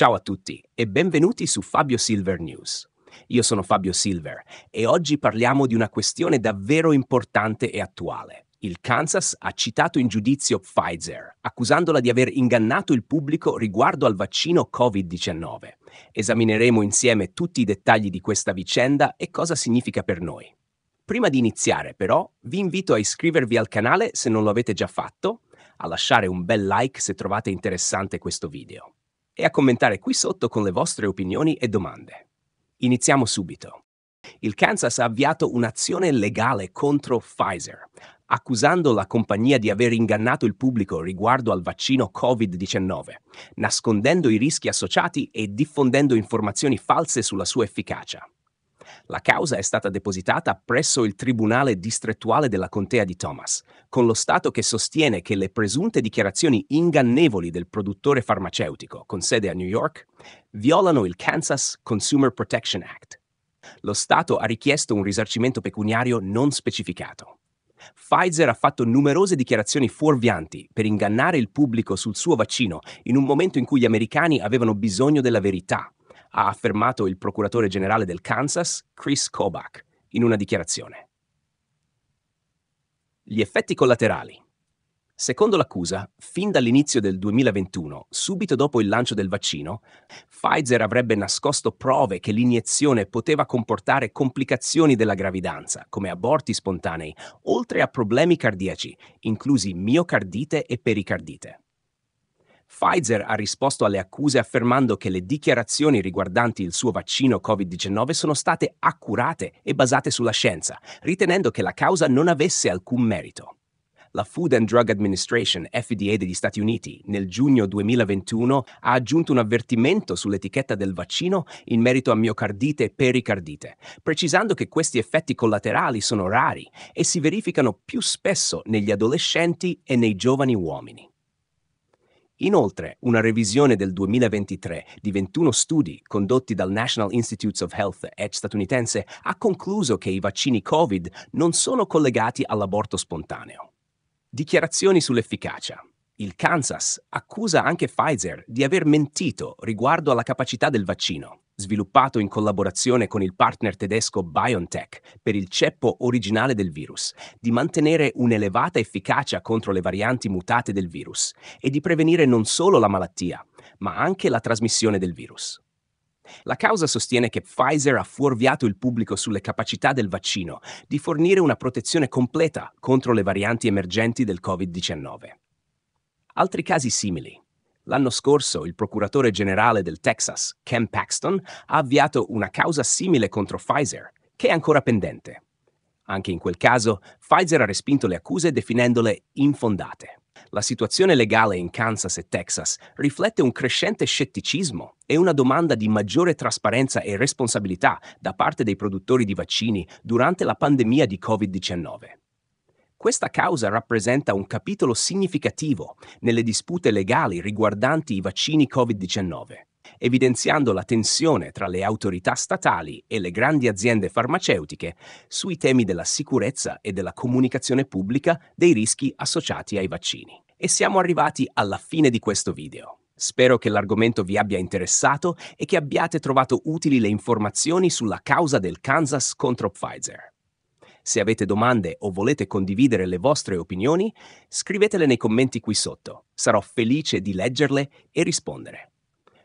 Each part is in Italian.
Ciao a tutti e benvenuti su Fabio Silver News. Io sono Fabio Silver e oggi parliamo di una questione davvero importante e attuale. Il Kansas ha citato in giudizio Pfizer, accusandola di aver ingannato il pubblico riguardo al vaccino Covid-19. Esamineremo insieme tutti i dettagli di questa vicenda e cosa significa per noi. Prima di iniziare, però, vi invito a iscrivervi al canale se non lo avete già fatto, a lasciare un bel like se trovate interessante questo video e a commentare qui sotto con le vostre opinioni e domande. Iniziamo subito. Il Kansas ha avviato un'azione legale contro Pfizer, accusando la compagnia di aver ingannato il pubblico riguardo al vaccino Covid-19, nascondendo i rischi associati e diffondendo informazioni false sulla sua efficacia. La causa è stata depositata presso il Tribunale distrettuale della contea di Thomas, con lo Stato che sostiene che le presunte dichiarazioni ingannevoli del produttore farmaceutico, con sede a New York, violano il Kansas Consumer Protection Act. Lo Stato ha richiesto un risarcimento pecuniario non specificato. Pfizer ha fatto numerose dichiarazioni fuorvianti per ingannare il pubblico sul suo vaccino in un momento in cui gli americani avevano bisogno della verità ha affermato il procuratore generale del Kansas, Chris Kobach, in una dichiarazione. Gli effetti collaterali. Secondo l'accusa, fin dall'inizio del 2021, subito dopo il lancio del vaccino, Pfizer avrebbe nascosto prove che l'iniezione poteva comportare complicazioni della gravidanza, come aborti spontanei, oltre a problemi cardiaci, inclusi miocardite e pericardite. Pfizer ha risposto alle accuse affermando che le dichiarazioni riguardanti il suo vaccino Covid-19 sono state accurate e basate sulla scienza, ritenendo che la causa non avesse alcun merito la Food and Drug Administration, FDA degli Stati Uniti, nel giugno 2021 ha aggiunto un avvertimento sull'etichetta del vaccino in merito a miocardite e pericardite, precisando che questi effetti collaterali sono rari e si verificano più spesso negli adolescenti e nei giovani uomini. Inoltre, una revisione del 2023 di 21 studi condotti dal National Institutes of Health Edge statunitense ha concluso che i vaccini Covid non sono collegati all'aborto spontaneo. Dichiarazioni sull'efficacia. Il Kansas accusa anche Pfizer di aver mentito riguardo alla capacità del vaccino sviluppato in collaborazione con il partner tedesco BioNTech per il ceppo originale del virus, di mantenere un'elevata efficacia contro le varianti mutate del virus e di prevenire non solo la malattia, ma anche la trasmissione del virus. La causa sostiene che Pfizer ha fuorviato il pubblico sulle capacità del vaccino di fornire una protezione completa contro le varianti emergenti del Covid-19. Altri casi simili L'anno scorso il procuratore generale del Texas, Ken Paxton, ha avviato una causa simile contro Pfizer, che è ancora pendente. Anche in quel caso, Pfizer ha respinto le accuse definendole infondate. La situazione legale in Kansas e Texas riflette un crescente scetticismo e una domanda di maggiore trasparenza e responsabilità da parte dei produttori di vaccini durante la pandemia di Covid-19. Questa causa rappresenta un capitolo significativo nelle dispute legali riguardanti i vaccini Covid-19, evidenziando la tensione tra le autorità statali e le grandi aziende farmaceutiche sui temi della sicurezza e della comunicazione pubblica dei rischi associati ai vaccini. E siamo arrivati alla fine di questo video. Spero che l'argomento vi abbia interessato e che abbiate trovato utili le informazioni sulla causa del Kansas contro Pfizer. Se avete domande o volete condividere le vostre opinioni, scrivetele nei commenti qui sotto. Sarò felice di leggerle e rispondere.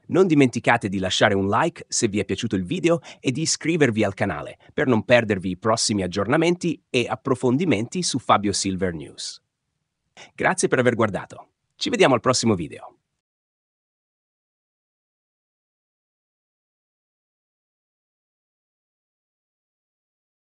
Non dimenticate di lasciare un like se vi è piaciuto il video e di iscrivervi al canale per non perdervi i prossimi aggiornamenti e approfondimenti su Fabio Silver News. Grazie per aver guardato. Ci vediamo al prossimo video.